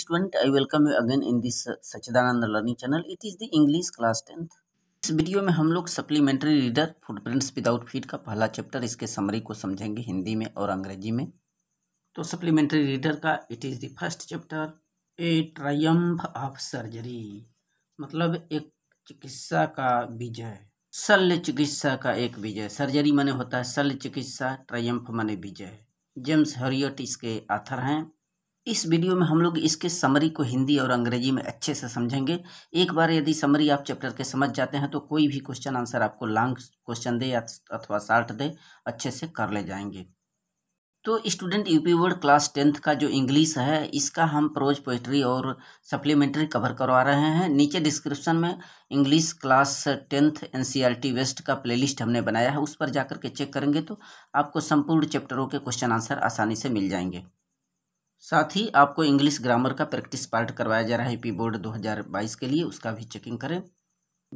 student I welcome you again in this Sachidanand learning channel it is the English class tenth इस video में हम लोग supplementary reader footprints without feet का पहला chapter इसके summary को समझेंगे हिंदी में और अंग्रेजी में तो सप्लीमेंट्री रीडर का it is the first chapter a triumph of surgery मतलब एक चिकित्सा का विजय शल्य चिकित्सा का एक विजय सर्जरी मैंने होता है शल्य चिकित्सा ट्रायम्फ माने विजय जेम्स हरियट इसके आथर हैं इस वीडियो में हम लोग इसके समरी को हिंदी और अंग्रेजी में अच्छे से समझेंगे एक बार यदि समरी आप चैप्टर के समझ जाते हैं तो कोई भी क्वेश्चन आंसर आपको लॉन्ग क्वेश्चन दे अथवा शार्ट दे अच्छे से कर ले जाएंगे तो student UP board class tenth का जो इंग्लिश है इसका हम प्रोज पोइट्री और सप्लीमेंट्री कवर करवा रहे हैं नीचे डिस्क्रिप्शन में इंग्लिश क्लास टेंथ एनसीईआरटी वेस्ट का प्लेलिस्ट हमने बनाया है उस पर जाकर के चेक करेंगे तो आपको संपूर्ण चैप्टरों के क्वेश्चन आंसर आसानी से मिल जाएंगे साथ ही आपको इंग्लिश ग्रामर का प्रैक्टिस पार्ट करवाया जा रहा है पी बोर्ड 2022 के लिए उसका भी चेकिंग करें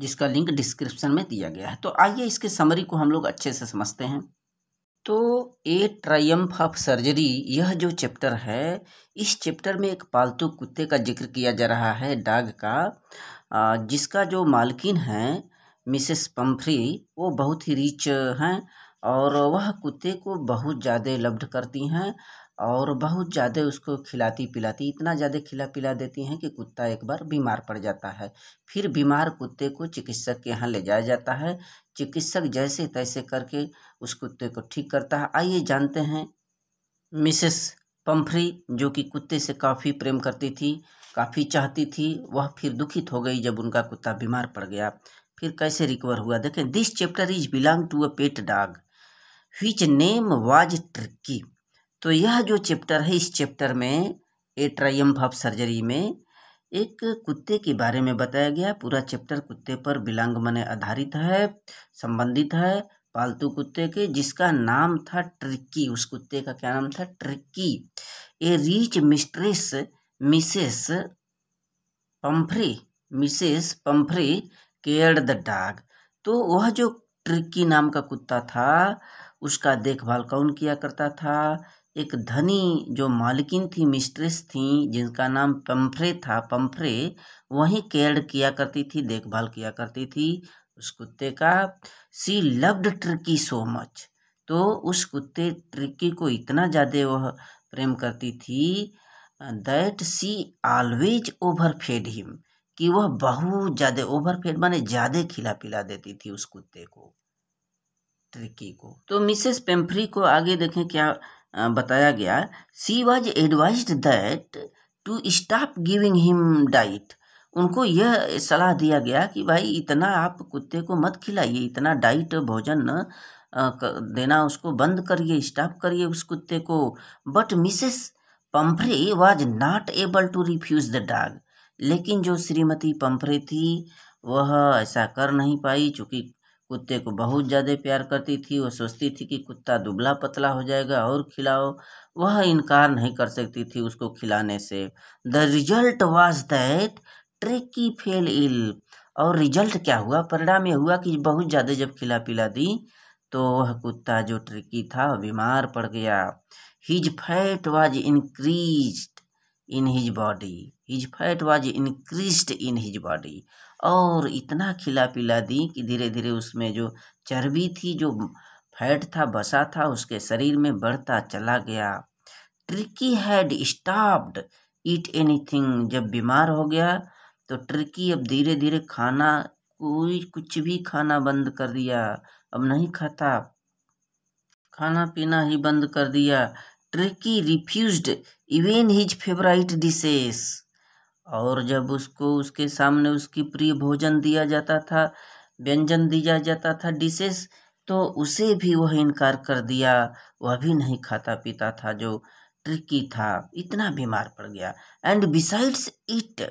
जिसका लिंक डिस्क्रिप्शन में दिया गया है तो आइए इसके समरी को हम लोग अच्छे से समझते हैं तो ए ट्रायम्फ ऑफ सर्जरी यह जो चैप्टर है इस चैप्टर में एक पालतू कुत्ते का जिक्र किया जा रहा है डाग का जिसका जो मालकिन है मिसेस पम्फ्री वो बहुत ही रिच हैं और वह कुत्ते को बहुत ज़्यादा लब्ध करती हैं और बहुत ज़्यादा उसको खिलाती पिलाती इतना ज़्यादा खिला पिला देती हैं कि कुत्ता एक बार बीमार पड़ जाता है फिर बीमार कुत्ते को चिकित्सक के यहाँ ले जाया जाता है चिकित्सक जैसे तैसे करके उस कुत्ते को ठीक करता है आइए जानते हैं मिसेस पम्फ्री जो कि कुत्ते से काफ़ी प्रेम करती थी काफ़ी चाहती थी वह फिर दुखित हो गई जब उनका कुत्ता बीमार पड़ गया फिर कैसे रिकवर हुआ देखें this chapter is belong to a pet dog which name was Tricki तो यह जो चैप्टर है इस चैप्टर में ए ट्राइम भाव सर्जरी में एक कुत्ते के बारे में बताया गया पूरा चैप्टर कुत्ते पर बिलांग मने आधारित है संबंधित है पालतू कुत्ते के जिसका नाम था ट्रिक्की उस कुत्ते का क्या नाम था Tricki a rich mistress Mrs Pumphrey Mrs Pumphrey care the dog तो वह जो ट्रिक्की नाम का कुत्ता था उसका देखभाल कौन किया करता था एक धनी जो मालकिन थी मिस्ट्रेस थी जिनका नाम पम्फ्रे था पम्फ्रे वहीं केयर किया करती थी देखभाल किया करती थी उस कुत्ते का she loved Tricki so much तो उस कुत्ते ट्रिकी को इतना ज़्यादा वह प्रेम करती थी that she always over fed him कि वह बहुत ज़्यादा ओवर फेड माने ज़्यादा खिला पिला देती थी उस कुत्ते को ट्रिकी को तो मिसेस पेम्फ्री को आगे देखें क्या बताया गया she was advised that to stop giving him diet उनको यह सलाह दिया गया कि भाई इतना आप कुत्ते को मत खिलाइए इतना डाइट भोजन देना उसको बंद करिए स्टॉप करिए उस कुत्ते को but Mrs Pumphrey was not able to refuse the dog लेकिन जो श्रीमती पम्फरे थी वह ऐसा कर नहीं पाई चूँकि कुत्ते को बहुत ज़्यादा प्यार करती थी वह सोचती थी कि कुत्ता दुबला पतला हो जाएगा और खिलाओ वह इनकार नहीं कर सकती थी उसको खिलाने से the result was that Tricki fell ill और रिजल्ट क्या हुआ परिणाम यह हुआ कि बहुत ज़्यादा जब खिला पिला दी तो वह कुत्ता जो ट्रिकी था बीमार पड़ गया his fat was increase in his body his fat was increased in his body और इतना खिला पिला दी कि धीरे धीरे उसमें जो चर्बी थी जो फैट था बसा था उसके शरीर में बढ़ता चला गया Tricki had stopped eat thing जब बीमार हो गया तो ट्रिकी अब धीरे धीरे खाना कोई कुछ भी खाना बंद कर दिया अब नहीं खाता खाना पीना ही बंद कर दिया Tricki refused even his favourite dishes और जब उसको उसके सामने उसकी प्रिय भोजन दिया जाता था व्यंजन दिया जाता था डिशेस तो उसे भी वह इनकार कर दिया वह भी नहीं खाता पीता था जो ट्रिकी था इतना बीमार पड़ गया and besides it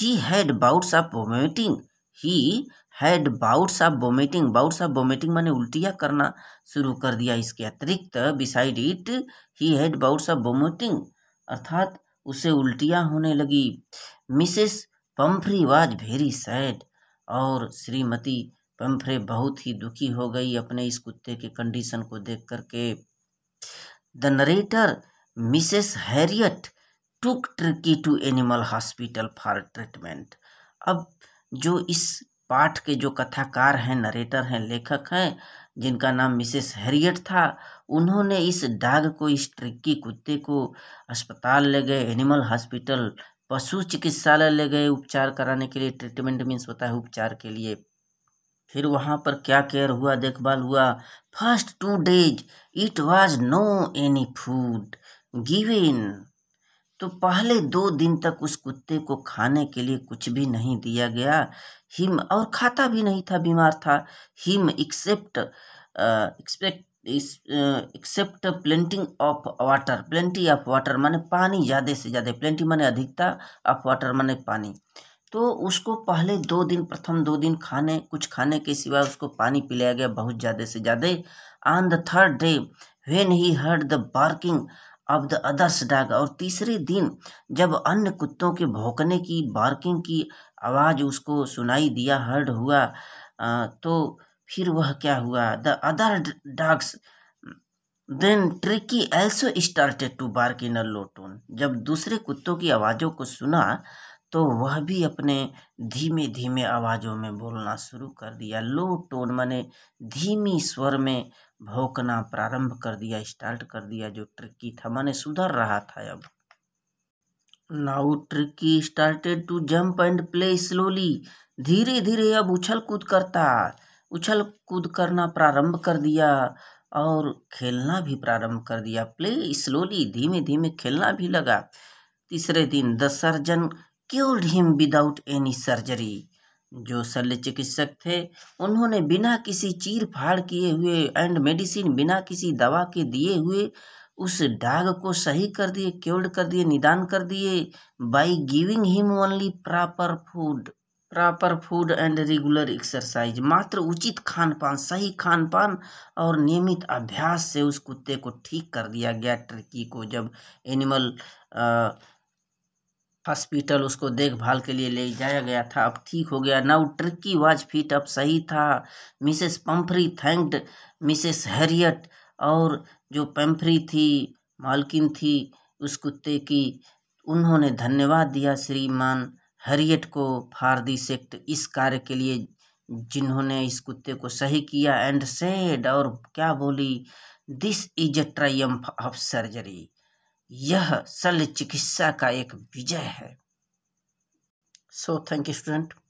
he had bouts of vomiting he had bouts of vomiting bouts of vomiting मैंने उल्टियाँ करना शुरू कर दिया इसके अतिरिक्त beside it he had bouts of vomiting अर्थात उसे उल्टियाँ होने लगी Mrs Pumphrey was very sad और श्रीमती पम्फ्रे बहुत ही दुखी हो गई अपने इस कुत्ते के कंडीशन को देख करके the narrator Mrs Herriot took Tricki to animal hospital for treatment अब जो इस पाठ के जो कथाकार हैं नरेटर हैं लेखक हैं जिनका नाम मिसेस हैरियट था उन्होंने इस डाग को इस ट्रिक्की कुत्ते को अस्पताल ले गए एनिमल हॉस्पिटल पशु चिकित्सालय ले गए उपचार कराने के लिए ट्रीटमेंट मीन्स होता है उपचार के लिए फिर वहाँ पर क्या केयर हुआ देखभाल हुआ first two days it was no any food in तो पहले दो दिन तक उस कुत्ते को खाने के लिए कुछ भी नहीं दिया गया हिम और खाता भी नहीं था बीमार था him except expect except plenty of water plenty of water माने पानी ज़्यादा से ज़्यादा प्लेंटी माने अधिकता ऑफ वाटर माने पानी तो उसको पहले दो दिन प्रथम दो दिन खाने कुछ खाने के सिवा उसको पानी पिलाया गया बहुत ज़्यादा से ज़्यादा on the third day when he heard the barking of the others dog और तीसरे दिन जब अन्य कुत्तों के भौंकने की बार्किंग की आवाज़ उसको सुनाई दिया हर्ड हुआ तो फिर वह क्या हुआ the other dogs then Tricki also started to bark in a low tone जब दूसरे कुत्तों की आवाज़ों को सुना तो वह भी अपने धीमे धीमे आवाज़ों में बोलना शुरू कर दिया लो टोन माने धीमी स्वर में भौंकना प्रारंभ कर दिया स्टार्ट कर दिया जो ट्रिकी था मैंने सुधर रहा था अब now Tricki started to jump and play slowly धीरे धीरे अब उछल कूद करता उछल कूद करना प्रारंभ कर दिया और खेलना भी प्रारंभ कर दिया प्ले स्लोली धीमे धीमे खेलना भी लगा तीसरे दिन the surgeon cured him without any surgery जो शल्य चिकित्सक थे उन्होंने बिना किसी चीर फाड़ किए हुए एंड मेडिसिन बिना किसी दवा के दिए हुए उस डाग को सही कर दिए क्योर्ड कर दिए निदान कर दिए by giving him only proper food proper food and regular exercise मात्र उचित खान पान सही खान पान और नियमित अभ्यास से उस कुत्ते को ठीक कर दिया गया टर्की को जब एनिमल आ, हॉस्पिटल उसको देखभाल के लिए ले जाया गया था अब ठीक हो गया नाउ ट्रिकी वाज फिट अब सही था Mrs Pumphrey thanked Mrs Herriot और जो पम्फ्री थी मालकिन थी उस कुत्ते की उन्होंने धन्यवाद दिया श्रीमान हैरियट को फार दी सेक्ट इस कार्य के लिए जिन्होंने इस कुत्ते को सही किया एंड सेड और क्या बोली this is a triumph of surgery यह शल्य चिकित्सा का एक विजय है सो थैंक यू स्टूडेंट